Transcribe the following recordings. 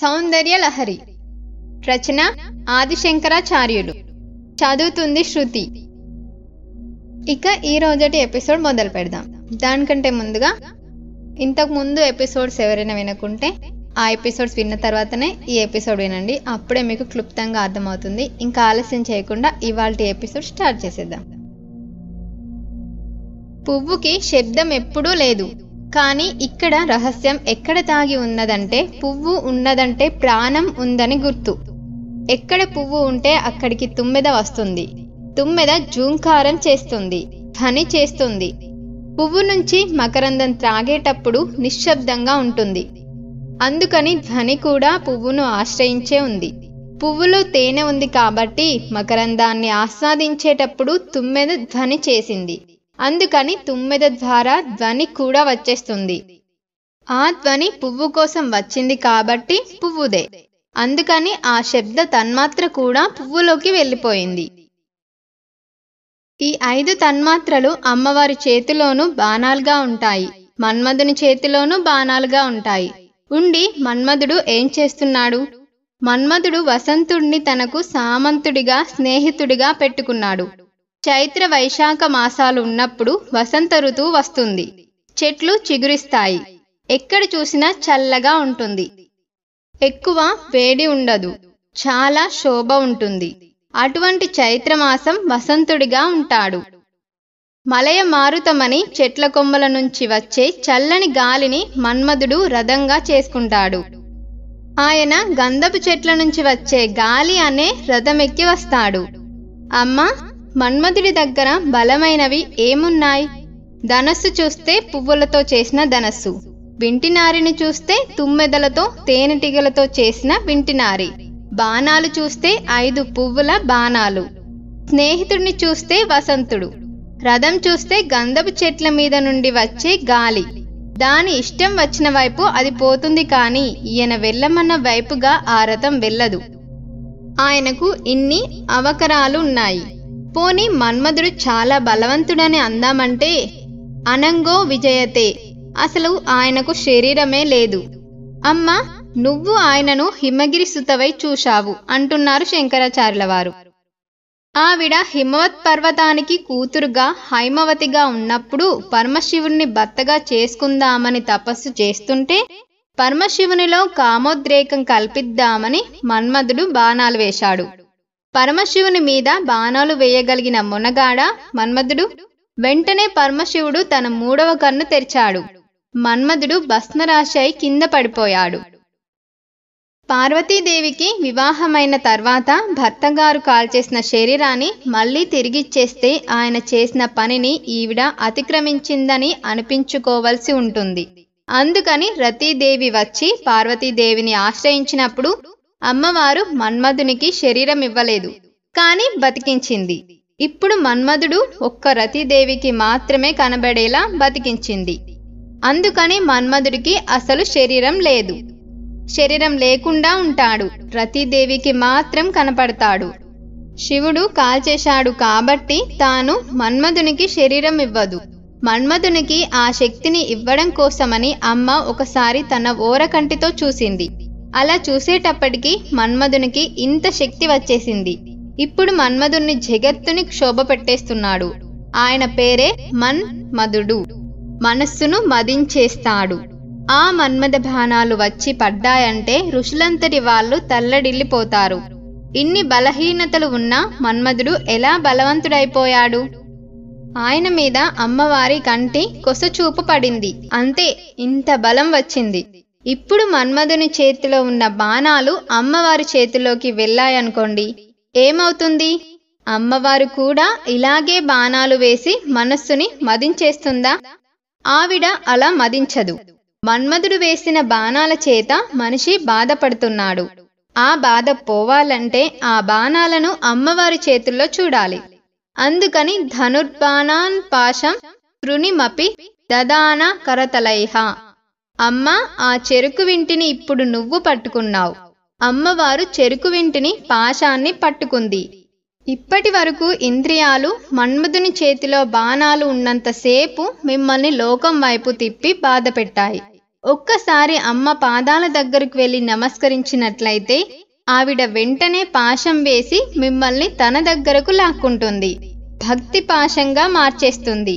సౌందర్య లహరి రచన ఆదిశంకరాచార్యులు చదువుతుంది శృతి ఇక ఈ రోజటి ఎపిసోడ్ మొదలు పెడదాం దానికంటే ముందుగా ఇంతకు ముందు ఎపిసోడ్స్ ఎవరైనా వినకుంటే ఆ ఎపిసోడ్స్ విన్న తర్వాతనే ఈ ఎపిసోడ్ వినండి అప్పుడే మీకు క్లుప్తంగా అర్థమవుతుంది ఇంకా ఆలస్యం చేయకుండా ఇవాళ ఎపిసోడ్ స్టార్ట్ చేసేద్దాం పువ్వుకి శబ్దం ఎప్పుడూ లేదు కానీ ఇక్కడ రహస్యం ఎక్కడ తాగి ఉన్నదంటే పువ్వు ఉన్నదంటే ప్రాణం ఉందని గుర్తు ఎక్కడ పువ్వు ఉంటే అక్కడికి తుమ్మెద వస్తుంది తుమ్మెద జూంకారం చేస్తుంది ధని చేస్తుంది పువ్వు నుంచి మకరందం త్రాగేటప్పుడు నిశ్శబ్దంగా ఉంటుంది అందుకని ధ్వని కూడా పువ్వును ఆశ్రయించే ఉంది పువ్వులో తేనె ఉంది కాబట్టి మకరందాన్ని ఆస్వాదించేటప్పుడు తుమ్మెద ధ్వని చేసింది అందుకని తుమ్మెద ద్వారా ధ్వని కూడా వచ్చేస్తుంది ఆ ధ్వని పువ్వు కోసం వచ్చింది కాబట్టి పువ్వుదే అందుకని ఆ శబ్ద తన్మాత్ర కూడా పువ్వులోకి వెళ్ళిపోయింది ఈ ఐదు తన్మాత్రలు అమ్మవారి చేతిలోనూ బాణాలుగా ఉంటాయి మన్మధుని చేతిలోనూ బాణాలుగా ఉంటాయి ఉండి మన్మధుడు ఏం చేస్తున్నాడు మన్మధుడు వసంతుడిని తనకు సామంతుడిగా స్నేహితుడిగా పెట్టుకున్నాడు చైత్ర వైశాఖ మాసాలు ఉన్నప్పుడు వసంత ఋతువు వస్తుంది చెట్లు చిగురిస్తాయి ఎక్కడ చూసినా చల్లగా ఉంటుంది ఎక్కువ వేడి ఉండదు చాలా శోభ ఉంటుంది అటువంటి చైత్రమాసం వసంతుడిగా ఉంటాడు మలయ మారుతమని చెట్ల కొమ్మల నుంచి వచ్చే చల్లని గాలిని మన్మధుడు రథంగా చేసుకుంటాడు ఆయన గంధపు చెట్ల నుంచి వచ్చే గాలి అనే రథమెక్కి వస్తాడు అమ్మ మన్మధుడి దగ్గర బలమైనవి ఏమున్నాయి ధనస్సు చూస్తే పువ్వులతో చేసిన ధనస్సు వింటినారిని చూస్తే తుమ్మెదలతో తేనెటీగలతో చేసిన వింటినారి బాణాలు చూస్తే ఐదు పువ్వుల బాణాలు స్నేహితుడిని చూస్తే వసంతుడు రథం చూస్తే గంధపు చెట్ల మీద నుండి వచ్చే గాలి దాని ఇష్టం వచ్చిన వైపు అది పోతుంది కానీ ఈయన వెళ్ళమన్న వైపుగా ఆ రథం వెళ్ళదు ఆయనకు ఇన్ని అవకరాలు ఉన్నాయి పోని మన్మధుడు చాలా బలవంతుడని అందామంటే అనంగో విజయతే అసలు ఆయనకు శరీరమే లేదు అమ్మ నువ్వు ఆయనను హిమగిరి సుతవై చూశావు అంటున్నారు శంకరాచార్యుల వారు ఆవిడ హిమవత్ పర్వతానికి కూతురుగా హైమవతిగా ఉన్నప్పుడు పరమశివుణ్ణి భర్తగా చేసుకుందామని తపస్సు చేస్తుంటే పరమశివునిలో కామోద్రేకం కల్పిద్దామని మన్మధుడు బాణాలు వేశాడు పరమశివుని మీద బాణాలు వేయగలిగిన మునగాడ మన్మధుడు వెంటనే పరమశివుడు తన మూడవ కన్ను తెరిచాడు మన్మధుడు భస్మరాశి అయి కింద పడిపోయాడు పార్వతీదేవికి వివాహమైన తర్వాత భర్తగారు కాల్చేసిన శరీరాన్ని మళ్ళీ తిరిగిచ్చేస్తే ఆయన చేసిన పనిని ఈవిడ అతిక్రమించిందని అనిపించుకోవలసి ఉంటుంది అందుకని రతీదేవి వచ్చి పార్వతీదేవిని ఆశ్రయించినప్పుడు అమ్మవారు మన్మధునికి శరీరం ఇవ్వలేదు కానీ బతికించింది ఇప్పుడు మన్మధుడు ఒక్క రతీదేవికి మాత్రమే కనబడేలా బతికించింది అందుకని మన్మధుడికి అసలు శరీరం లేదు శరీరం లేకుండా ఉంటాడు రతీదేవికి మాత్రం కనపడతాడు శివుడు కాల్చేశాడు కాబట్టి తాను మన్మధునికి శరీరం ఇవ్వదు మన్మధునికి ఆ శక్తిని ఇవ్వడం కోసమని అమ్మ ఒకసారి తన ఓరకంటితో చూసింది అలా చూసేటప్పటికి మన్మధునికి ఇంత శక్తి వచ్చేసింది ఇప్పుడు మన్మధుని జగత్తుని క్షోభ పెట్టేస్తున్నాడు ఆయన పేరే మన్మధుడు మనస్సును మదించేస్తాడు ఆ మన్మద బాణాలు వచ్చి పడ్డాయంటే ఋషులంతటి వాళ్ళు తల్లడిల్లిపోతారు ఇన్ని బలహీనతలు ఉన్న మన్మధుడు ఎలా బలవంతుడైపోయాడు ఆయన మీద అమ్మవారి కంటి కొసచూపు పడింది అంతే ఇంత బలం వచ్చింది ఇప్పుడు మన్మధుని చేతిలో ఉన్న బాణాలు అమ్మవారి చేతిలోకి వెళ్ళాయనుకోండి ఏమవుతుంది అమ్మవారు కూడా ఇలాగే బాణాలు వేసి మనస్సుని మదించేస్తుందా ఆవిడ అలా మదించదు మన్మధుడు వేసిన బాణాల చేత మనిషి బాధపడుతున్నాడు ఆ బాధ పోవాలంటే ఆ బాణాలను అమ్మవారి చేతుల్లో చూడాలి అందుకని ధనుర్బాణాన్ పాశం తృణిమపి దదాన కరతలైహ అమ్మ ఆ చెరుకు వింటిని ఇప్పుడు నువ్వు పట్టుకున్నావు అమ్మవారు చెరుకు వింటిని పాశాన్ని పట్టుకుంది ఇప్పటి వరకు ఇంద్రియాలు మన్మధుని చేతిలో బాణాలు ఉన్నంతసేపు మిమ్మల్ని లోకం వైపు తిప్పి బాధ పెట్టాయి ఒక్కసారి అమ్మ పాదాల దగ్గరకు వెళ్ళి నమస్కరించినట్లయితే ఆవిడ వెంటనే పాశం వేసి మిమ్మల్ని తన దగ్గరకు లాక్కుంటుంది భక్తి పాశంగా మార్చేస్తుంది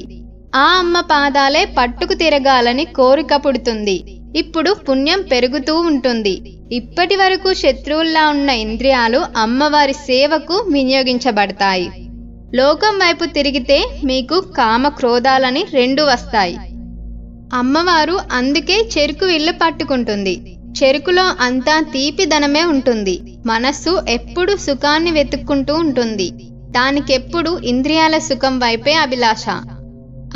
ఆ అమ్మ పాదాలే పట్టుకు తిరగాలని కోరిక పుడుతుంది ఇప్పుడు పుణ్యం పెరుగుతూ ఉంటుంది ఇప్పటి వరకు శత్రువుల్లా ఉన్న ఇంద్రియాలు అమ్మవారి సేవకు వినియోగించబడతాయి లోకం వైపు తిరిగితే మీకు కామ క్రోధాలని రెండు వస్తాయి అమ్మవారు అందుకే చెరుకు ఇల్లు పట్టుకుంటుంది చెరుకులో అంతా తీపి ధనమే ఉంటుంది మనస్సు ఎప్పుడు సుఖాన్ని వెతుక్కుంటూ ఉంటుంది దానికెప్పుడు ఇంద్రియాల సుఖం వైపే అభిలాష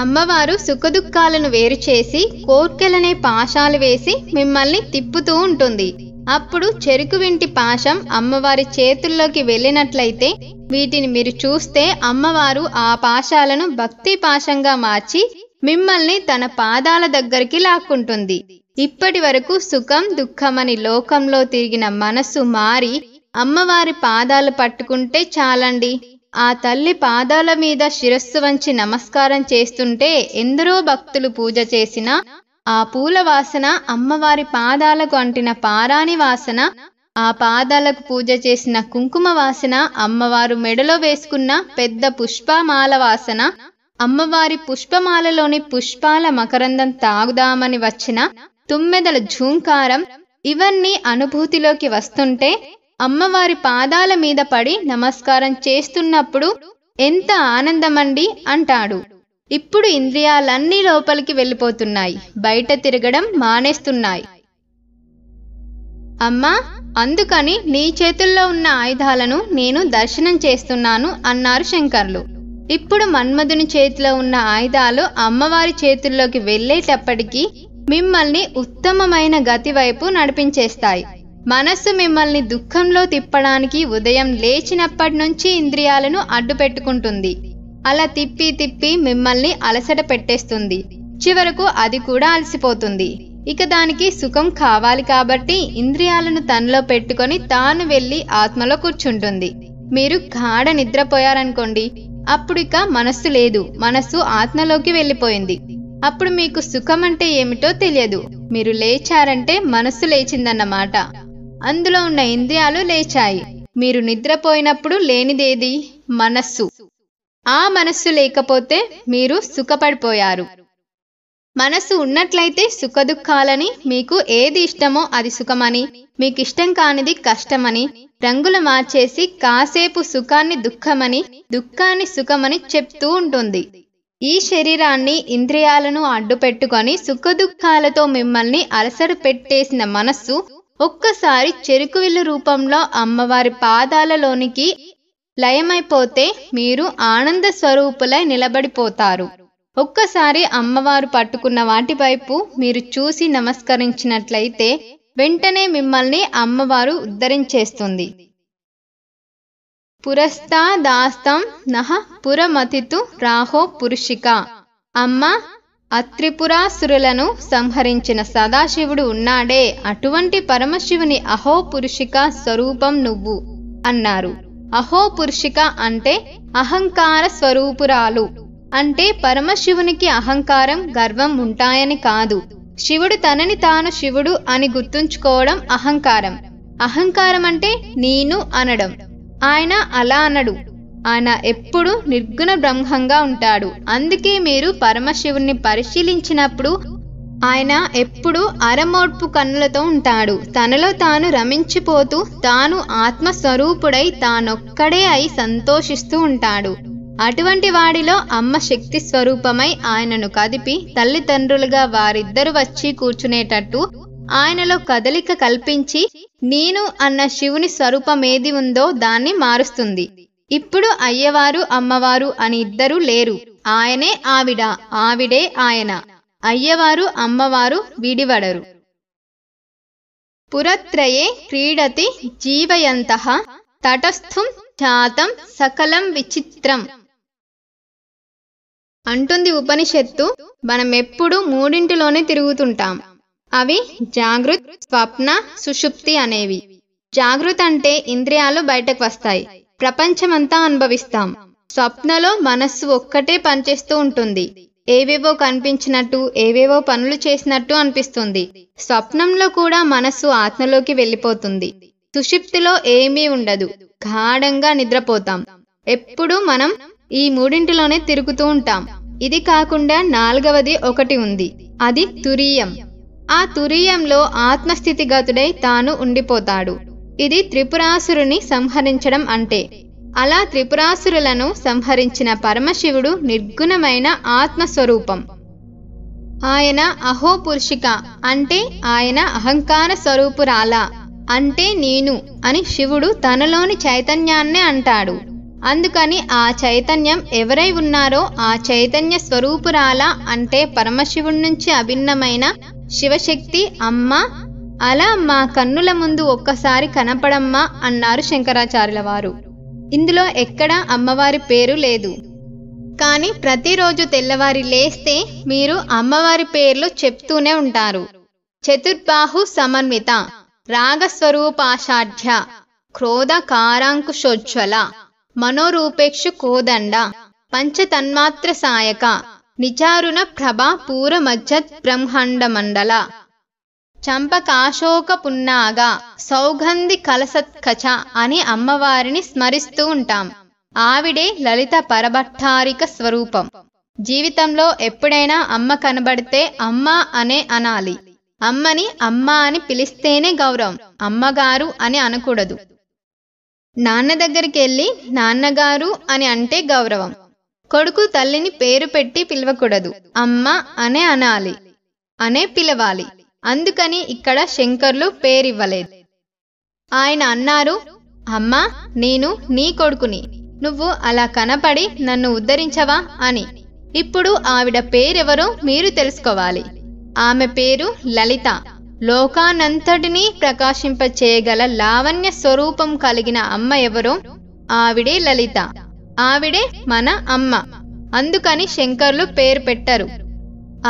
అమ్మవారు సుఖదుఖాలను చేసి కోర్కెలనే పాశాలు వేసి మిమ్మల్ని తిప్పుతూ ఉంటుంది అప్పుడు చెరుకు వింటి పాశం అమ్మవారి చేతుల్లోకి వెళ్ళినట్లయితే వీటిని మీరు చూస్తే అమ్మవారు ఆ పాశాలను భక్తి పాశంగా మార్చి మిమ్మల్ని తన పాదాల దగ్గరికి లాక్కుంటుంది ఇప్పటి వరకు సుఖం దుఃఖమని లోకంలో తిరిగిన మనస్సు మారి అమ్మవారి పాదాలు పట్టుకుంటే చాలండి ఆ తల్లి పాదాల మీద శిరస్సు వంచి నమస్కారం చేస్తుంటే ఎందరో భక్తులు పూజ చేసిన ఆ పూల వాసన అమ్మవారి పాదాలకు అంటిన పారాణి వాసన ఆ పాదాలకు పూజ చేసిన కుంకుమ వాసన అమ్మవారు మెడలో వేసుకున్న పెద్ద పుష్పమాల వాసన అమ్మవారి పుష్పమాలలోని పుష్పాల మకరందం తాగుదామని వచ్చిన తుమ్మెదల ఝూంకారం ఇవన్నీ అనుభూతిలోకి వస్తుంటే అమ్మవారి పాదాల మీద పడి నమస్కారం చేస్తున్నప్పుడు ఎంత ఆనందమండి అంటాడు ఇప్పుడు ఇంద్రియాలన్నీ లోపలికి వెళ్ళిపోతున్నాయి బయట తిరగడం మానేస్తున్నాయి అమ్మా అందుకని నీ చేతుల్లో ఉన్న ఆయుధాలను నేను దర్శనం చేస్తున్నాను అన్నారు శంకర్లు ఇప్పుడు మన్మధుని చేతిలో ఉన్న ఆయుధాలు అమ్మవారి చేతుల్లోకి వెళ్ళేటప్పటికీ మిమ్మల్ని ఉత్తమమైన గతి వైపు నడిపించేస్తాయి మనస్సు మిమ్మల్ని దుఃఖంలో తిప్పడానికి ఉదయం లేచినప్పటి నుంచి ఇంద్రియాలను అడ్డు పెట్టుకుంటుంది అలా తిప్పి తిప్పి మిమ్మల్ని అలసట పెట్టేస్తుంది చివరకు అది కూడా అలసిపోతుంది ఇక దానికి సుఖం కావాలి కాబట్టి ఇంద్రియాలను తనలో పెట్టుకొని తాను వెళ్ళి ఆత్మలో కూర్చుంటుంది మీరు గాఢ నిద్రపోయారనుకోండి అప్పుడు ఇక మనస్సు లేదు మనస్సు ఆత్మలోకి వెళ్ళిపోయింది అప్పుడు మీకు సుఖం అంటే ఏమిటో తెలియదు మీరు లేచారంటే మనస్సు లేచిందన్నమాట అందులో ఉన్న ఇంద్రియాలు లేచాయి మీరు నిద్రపోయినప్పుడు లేనిదేది మనస్సు ఆ మనస్సు లేకపోతే మీరు సుఖపడిపోయారు మనస్సు ఉన్నట్లయితే సుఖదుఖాలని మీకు ఏది ఇష్టమో అది సుఖమని మీకు ఇష్టం కానిది కష్టమని రంగులు మార్చేసి కాసేపు సుఖాన్ని దుఃఖమని దుఃఖాన్ని సుఖమని చెప్తూ ఉంటుంది ఈ శరీరాన్ని ఇంద్రియాలను అడ్డుపెట్టుకొని సుఖదుఖాలతో మిమ్మల్ని అలసరు పెట్టేసిన మనస్సు ఒక్కసారి చెరుకు విల్లు రూపంలో అమ్మవారి పాదాలలోనికి లయమైపోతే మీరు ఆనంద స్వరూపులై నిలబడిపోతారు ఒక్కసారి అమ్మవారు పట్టుకున్న వాటి వైపు మీరు చూసి నమస్కరించినట్లయితే వెంటనే మిమ్మల్ని అమ్మవారు ఉద్ధరించేస్తుంది పురస్థాదాస్తం నహ పురమతితు రాహో పురుషిక అమ్మ అత్రిపురాసురులను సంహరించిన సదాశివుడు ఉన్నాడే అటువంటి పరమశివుని అహోపురుషిక స్వరూపం నువ్వు అన్నారు అహోపురుషిక అంటే అహంకార స్వరూపురాలు అంటే పరమశివునికి అహంకారం గర్వం ఉంటాయని కాదు శివుడు తనని తాను శివుడు అని గుర్తుంచుకోవడం అహంకారం అహంకారం అంటే నేను అనడం ఆయన అలా అనడు ఆయన ఎప్పుడు నిర్గుణ బ్రహ్మంగా ఉంటాడు అందుకే మీరు పరమశివుని పరిశీలించినప్పుడు ఆయన ఎప్పుడు అరమోడ్పు కన్నులతో ఉంటాడు తనలో తాను రమించిపోతూ తాను ఆత్మస్వరూపుడై తానొక్కడే అయి సంతోషిస్తూ ఉంటాడు అటువంటి వాడిలో అమ్మ శక్తి స్వరూపమై ఆయనను కదిపి తల్లిదండ్రులుగా వారిద్దరు వచ్చి కూర్చునేటట్టు ఆయనలో కదలిక కల్పించి నేను అన్న శివుని స్వరూపమేది ఉందో దాన్ని మారుస్తుంది ఇప్పుడు అయ్యవారు అమ్మవారు అని ఇద్దరు లేరు ఆయనే ఆవిడ ఆవిడే ఆయన అయ్యవారు అమ్మవారు విడివడరు పురత్రయే క్రీడతి జీవయంత తటస్థం జాతం సకలం విచిత్రం అంటుంది ఉపనిషత్తు మనం ఎప్పుడు మూడింటిలోనే తిరుగుతుంటాం అవి జాగృత్ స్వప్న సుషుప్తి అనేవి జాగృత్ అంటే ఇంద్రియాలు బయటకు వస్తాయి ప్రపంచమంతా అనుభవిస్తాం స్వప్నలో మనస్సు ఒక్కటే పనిచేస్తూ ఉంటుంది ఏవేవో కనిపించినట్టు ఏవేవో పనులు చేసినట్టు అనిపిస్తుంది స్వప్నంలో కూడా మనస్సు ఆత్మలోకి వెళ్ళిపోతుంది సుషిప్తిలో ఏమీ ఉండదు గాఢంగా నిద్రపోతాం ఎప్పుడు మనం ఈ మూడింటిలోనే తిరుగుతూ ఉంటాం ఇది కాకుండా నాలుగవది ఒకటి ఉంది అది తురీయం ఆ తురీయంలో ఆత్మస్థితిగతుడై తాను ఉండిపోతాడు ఇది త్రిపురాసురుని సంహరించడం అంటే అలా త్రిపురాసురులను సంహరించిన పరమశివుడు నిర్గుణమైన ఆత్మస్వరూపం ఆయన అహోపురుషిక అంటే ఆయన అహంకార స్వరూపురాలా అంటే నేను అని శివుడు తనలోని చైతన్యాన్నే అంటాడు అందుకని ఆ చైతన్యం ఎవరై ఉన్నారో ఆ చైతన్య స్వరూపురాల అంటే పరమశివుడి నుంచి అభిన్నమైన శివశక్తి అమ్మ అలా మా కన్నుల ముందు ఒక్కసారి కనపడమ్మా అన్నారు శంకరాచార్యుల వారు ఇందులో ఎక్కడా అమ్మవారి పేరు లేదు కానీ ప్రతిరోజు తెల్లవారి లేస్తే మీరు అమ్మవారి పేర్లు చెప్తూనే ఉంటారు చతుర్బాహు సమన్విత రాగస్వరూపాషాఢ్య క్రోధ కారాంకుశోజ్వల మనోరూపేక్షు కోదండ పంచతన్మాత్ర సాయక నిచారుణ ప్రభా పూర మజ్జత్ బ్రహ్మాండ మండల చంపకాశోకపున్నాగా సౌగంధి కలసత్కచ అని అమ్మవారిని స్మరిస్తూ ఉంటాం ఆవిడే లలిత పరభట్టారిక స్వరూపం జీవితంలో ఎప్పుడైనా అమ్మ కనబడితే అమ్మ అనే అనాలి అమ్మని అమ్మ అని పిలిస్తేనే గౌరవం అమ్మగారు అని అనకూడదు నాన్న దగ్గరికి వెళ్ళి నాన్నగారు అని అంటే గౌరవం కొడుకు తల్లిని పేరు పెట్టి పిలవకూడదు అమ్మ అనే అనాలి అనే పిలవాలి అందుకని ఇక్కడ శంకర్లు పేరివ్వలేదు ఆయన అన్నారు అమ్మా నేను నీ కొడుకుని నువ్వు అలా కనపడి నన్ను ఉద్ధరించవా అని ఇప్పుడు ఆవిడ పేరెవరో మీరు తెలుసుకోవాలి ఆమె పేరు లలిత లోకానంతటినీ ప్రకాశింపచేయగల లావణ్య స్వరూపం కలిగిన అమ్మ ఎవరో ఆవిడే లలిత ఆవిడే మన అమ్మ అందుకని శంకర్లు పేరు పెట్టరు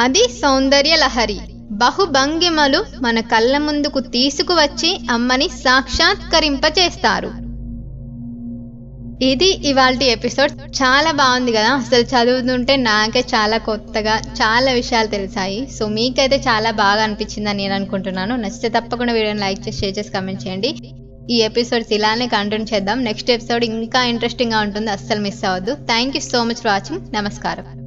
అది సౌందర్య లహరి బహుభంగిమలు మన కళ్ళ ముందుకు తీసుకువచ్చి అమ్మని సాక్షాత్కరింపచేస్తారు ఇది ఇవాళ ఎపిసోడ్ చాలా బాగుంది కదా అసలు చదువుతుంటే నాకే చాలా కొత్తగా చాలా విషయాలు తెలిసాయి సో మీకైతే చాలా బాగా అనిపించిందని నేను అనుకుంటున్నాను నచ్చితే తప్పకుండా వీడియోని లైక్ చేసి షేర్ చేసి కమెంట్ చేయండి ఈ ఎపిసోడ్స్ ఇలానే కంటిన్యూ చేద్దాం నెక్స్ట్ ఎపిసోడ్ ఇంకా ఇంట్రెస్టింగ్గా ఉంటుంది అస్సలు మిస్ అవ్వద్దు thank you so much for watching నమస్కారం